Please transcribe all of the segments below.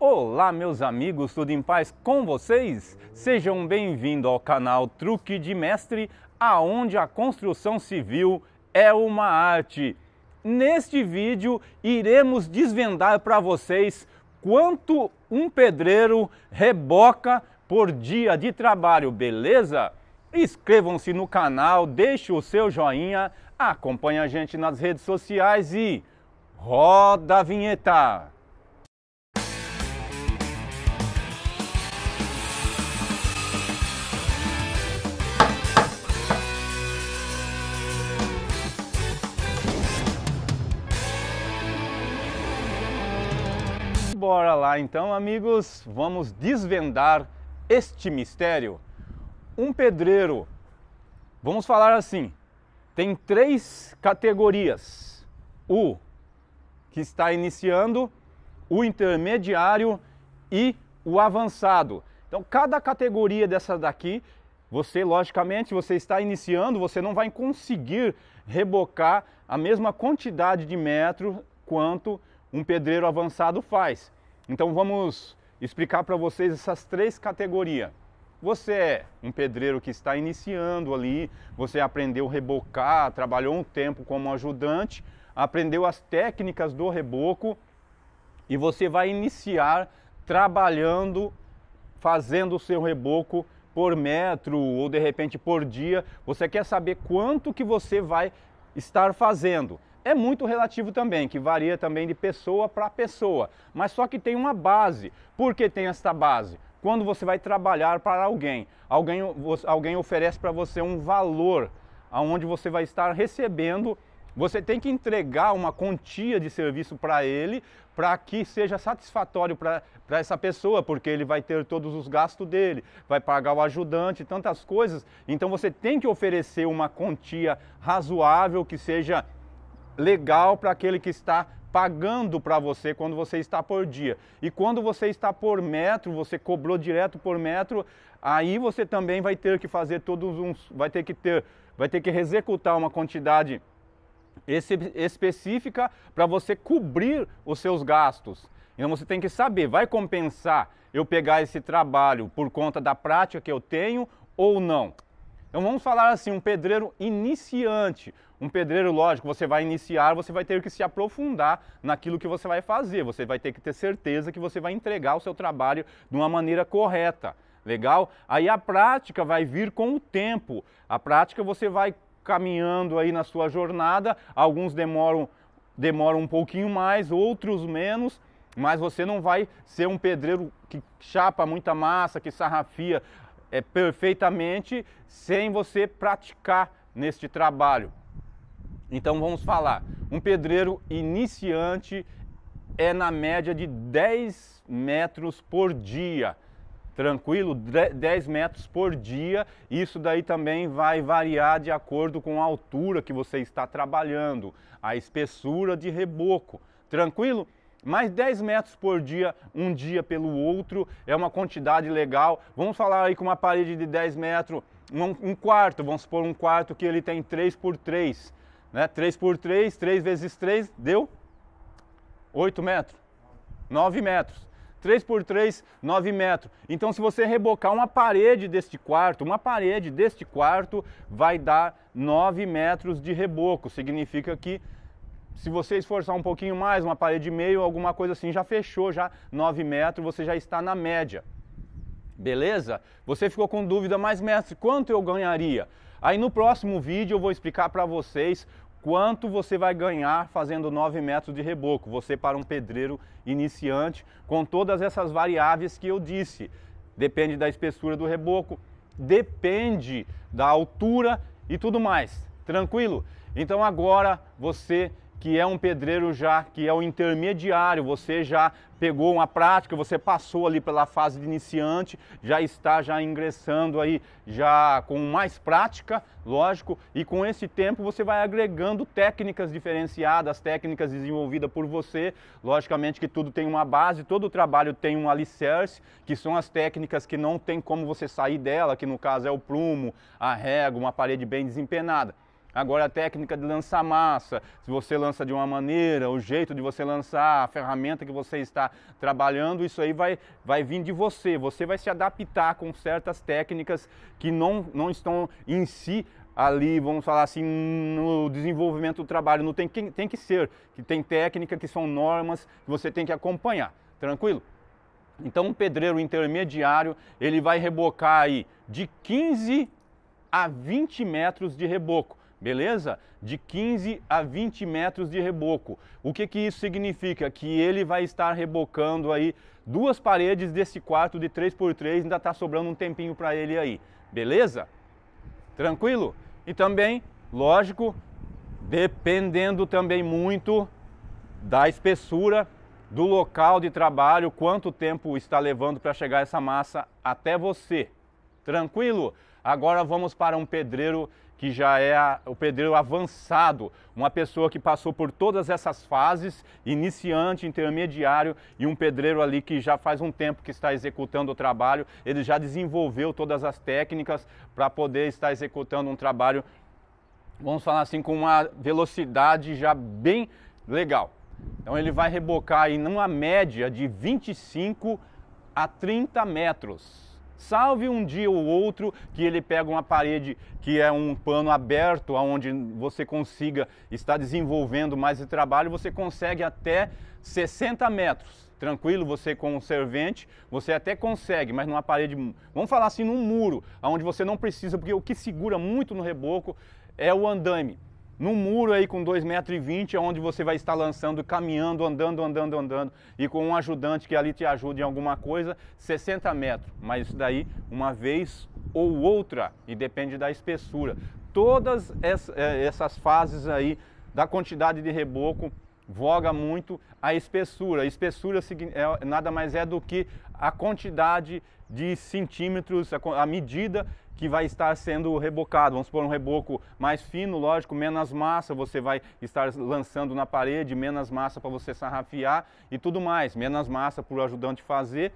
Olá, meus amigos, tudo em paz com vocês? Sejam bem-vindos ao canal Truque de Mestre, aonde a construção civil é uma arte. Neste vídeo, iremos desvendar para vocês quanto um pedreiro reboca por dia de trabalho, beleza? Inscrevam-se no canal, deixe o seu joinha, acompanhe a gente nas redes sociais e roda a vinheta! Bora lá então, amigos, vamos desvendar este mistério. Um pedreiro, vamos falar assim, tem três categorias: o que está iniciando, o intermediário e o avançado. Então, cada categoria dessa daqui, você logicamente, você está iniciando, você não vai conseguir rebocar a mesma quantidade de metro quanto um pedreiro avançado faz. Então vamos explicar para vocês essas três categorias. Você é um pedreiro que está iniciando ali, você aprendeu a rebocar, trabalhou um tempo como ajudante, aprendeu as técnicas do reboco e você vai iniciar trabalhando, fazendo o seu reboco por metro ou de repente por dia. Você quer saber quanto que você vai estar fazendo é muito relativo também, que varia também de pessoa para pessoa, mas só que tem uma base. Por que tem essa base? Quando você vai trabalhar para alguém, alguém, alguém oferece para você um valor aonde você vai estar recebendo, você tem que entregar uma quantia de serviço para ele para que seja satisfatório para essa pessoa, porque ele vai ter todos os gastos dele, vai pagar o ajudante, tantas coisas. Então você tem que oferecer uma quantia razoável que seja legal para aquele que está pagando para você quando você está por dia. E quando você está por metro, você cobrou direto por metro, aí você também vai ter que fazer todos uns, vai ter que ter, vai ter que executar uma quantidade específica para você cobrir os seus gastos. Então você tem que saber, vai compensar eu pegar esse trabalho por conta da prática que eu tenho ou não? Então vamos falar assim, um pedreiro iniciante. Um pedreiro, lógico, você vai iniciar, você vai ter que se aprofundar naquilo que você vai fazer. Você vai ter que ter certeza que você vai entregar o seu trabalho de uma maneira correta. Legal? Aí a prática vai vir com o tempo. A prática você vai caminhando aí na sua jornada. Alguns demoram demoram um pouquinho mais, outros menos, mas você não vai ser um pedreiro que chapa muita massa, que sarrafia é, perfeitamente sem você praticar neste trabalho. Então vamos falar. Um pedreiro iniciante é na média de 10 metros por dia. Tranquilo? 10 metros por dia. Isso daí também vai variar de acordo com a altura que você está trabalhando, a espessura de reboco. Tranquilo? mais 10 metros por dia, um dia pelo outro, é uma quantidade legal. Vamos falar aí com uma parede de 10 metros, um, um quarto, vamos supor um quarto que ele tem 3 por 3, né? 3 por 3, 3 vezes 3, deu 8 metros, 9 metros. 3 por 3, 9 metros. Então, se você rebocar uma parede deste quarto, uma parede deste quarto vai dar 9 metros de reboco. Significa que se você esforçar um pouquinho mais, uma parede e meio, alguma coisa assim, já fechou, já 9 metros, você já está na média. Beleza? Você ficou com dúvida, mas mestre, quanto eu ganharia? Aí no próximo vídeo eu vou explicar para vocês quanto você vai ganhar fazendo 9 metros de reboco, você para um pedreiro iniciante, com todas essas variáveis que eu disse. Depende da espessura do reboco, depende da altura e tudo mais. Tranquilo? Então agora você que é um pedreiro já, que é o intermediário, você já pegou uma prática, você passou ali pela fase de iniciante, já está já ingressando aí já com mais prática, lógico, e com esse tempo você vai agregando técnicas diferenciadas, técnicas desenvolvidas por você, logicamente que tudo tem uma base, todo trabalho tem um alicerce, que são as técnicas que não tem como você sair dela, que no caso é o prumo, a régua, uma parede bem desempenada. Agora a técnica de lançar massa, se você lança de uma maneira, o jeito de você lançar, a ferramenta que você está trabalhando, isso aí vai, vai vir de você. Você vai se adaptar com certas técnicas que não, não estão em si ali, vamos falar assim, no desenvolvimento do trabalho. Não tem, tem que ser, que tem técnica, que são normas que você tem que acompanhar. Tranquilo? Então, um pedreiro intermediário, ele vai rebocar aí de 15 a 20 metros de reboco beleza? De 15 a 20 metros de reboco. O que, que isso significa? Que ele vai estar rebocando aí duas paredes desse quarto de 3x3, ainda está sobrando um tempinho para ele aí, beleza? Tranquilo? E também, lógico, dependendo também muito da espessura do local de trabalho, quanto tempo está levando para chegar essa massa até você. Tranquilo? Agora vamos para um pedreiro que já é o pedreiro avançado, uma pessoa que passou por todas essas fases, iniciante, intermediário e um pedreiro ali que já faz um tempo que está executando o trabalho, ele já desenvolveu todas as técnicas para poder estar executando um trabalho, vamos falar assim, com uma velocidade já bem legal. Então ele vai rebocar em uma média de 25 a 30 metros. Salve um dia ou outro que ele pega uma parede que é um pano aberto, onde você consiga estar desenvolvendo mais esse trabalho, você consegue até 60 metros. Tranquilo, você com um servente, você até consegue, mas numa parede, vamos falar assim, num muro, onde você não precisa, porque o que segura muito no reboco é o andaime num muro aí com 2,20 metros, é onde você vai estar lançando, caminhando, andando, andando, andando, e com um ajudante que ali te ajude em alguma coisa, 60 metros. Mas isso daí, uma vez ou outra, e depende da espessura. Todas é, essas fases aí da quantidade de reboco voga muito a espessura. A espessura é, nada mais é do que a quantidade de centímetros, a medida que vai estar sendo rebocado. Vamos supor um reboco mais fino, lógico, menos massa você vai estar lançando na parede, menos massa para você sarrafiar e tudo mais, menos massa para o ajudante fazer.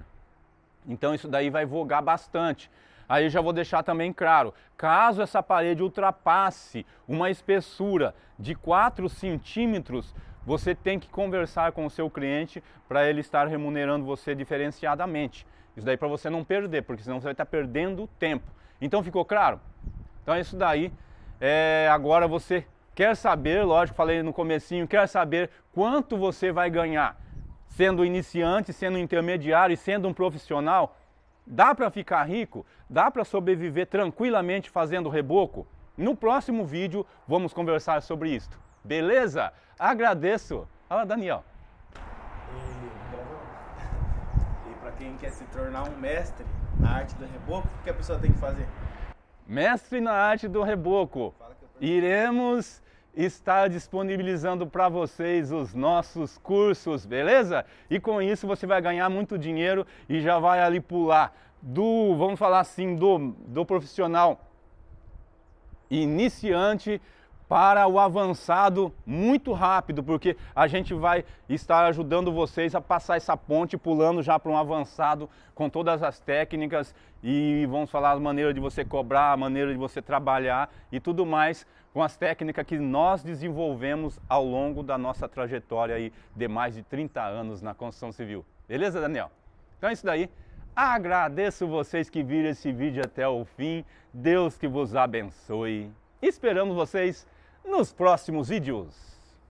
Então isso daí vai vogar bastante. Aí já vou deixar também claro, caso essa parede ultrapasse uma espessura de 4 centímetros, você tem que conversar com o seu cliente para ele estar remunerando você diferenciadamente. Isso daí para você não perder, porque senão você vai estar tá perdendo tempo. Então ficou claro? Então é isso daí. É, agora você quer saber, lógico, falei no comecinho, quer saber quanto você vai ganhar sendo iniciante, sendo intermediário e sendo um profissional? Dá para ficar rico? Dá para sobreviver tranquilamente fazendo reboco? No próximo vídeo vamos conversar sobre isso. Beleza? Agradeço. Fala, Daniel. quem quer se tornar um mestre na arte do reboco, o que a pessoa tem que fazer? Mestre na arte do reboco. Iremos estar disponibilizando para vocês os nossos cursos, beleza? E com isso você vai ganhar muito dinheiro e já vai ali pular do, vamos falar assim, do, do profissional iniciante para o avançado muito rápido, porque a gente vai estar ajudando vocês a passar essa ponte pulando já para um avançado com todas as técnicas e vamos falar a maneira de você cobrar, a maneira de você trabalhar e tudo mais com as técnicas que nós desenvolvemos ao longo da nossa trajetória aí de mais de 30 anos na construção civil. Beleza, Daniel? Então é isso daí. Agradeço vocês que viram esse vídeo até o fim. Deus que vos abençoe. Esperamos vocês nos próximos vídeos.